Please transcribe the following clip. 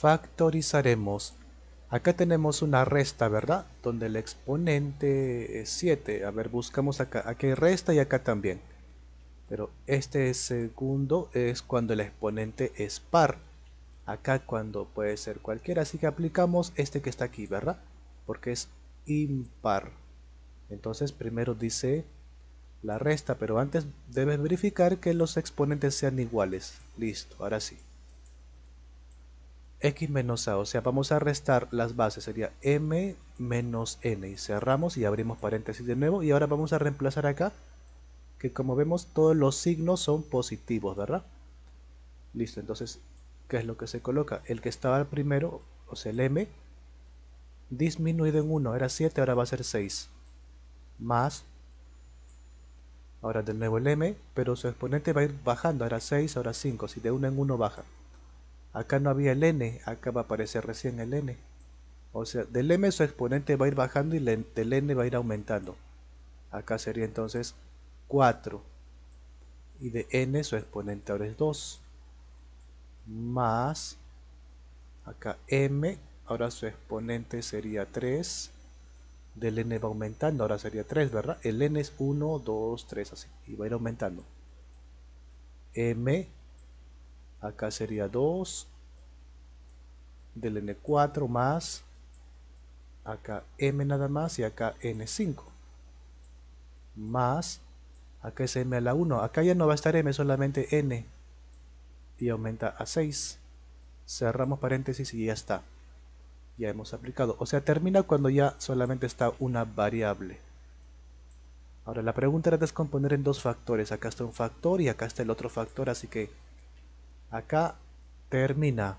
factorizaremos. Acá tenemos una resta, ¿verdad? Donde el exponente es 7. A ver, buscamos acá. Aquí hay resta y acá también. Pero este segundo es cuando el exponente es par. Acá cuando puede ser cualquiera. Así que aplicamos este que está aquí, ¿verdad? Porque es impar. Entonces primero dice la resta, pero antes debes verificar que los exponentes sean iguales. Listo, ahora sí x menos a, o sea, vamos a restar las bases, sería m menos n, y cerramos y abrimos paréntesis de nuevo, y ahora vamos a reemplazar acá, que como vemos todos los signos son positivos, ¿verdad? Listo, entonces, ¿qué es lo que se coloca? El que estaba primero, o sea, el m, disminuido en 1, era 7, ahora va a ser 6, más, ahora de nuevo el m, pero su exponente va a ir bajando, era 6, ahora 5, si de 1 en 1 baja. Acá no había el n, acá va a aparecer recién el n. O sea, del m su exponente va a ir bajando y del n va a ir aumentando. Acá sería entonces 4. Y de n su exponente ahora es 2. Más, acá m, ahora su exponente sería 3. Del n va aumentando, ahora sería 3, ¿verdad? El n es 1, 2, 3, así. Y va a ir aumentando. m acá sería 2 del n4 más acá m nada más y acá n5 más acá es m a la 1 acá ya no va a estar m solamente n y aumenta a 6 cerramos paréntesis y ya está ya hemos aplicado o sea termina cuando ya solamente está una variable ahora la pregunta era descomponer en dos factores acá está un factor y acá está el otro factor así que Acá termina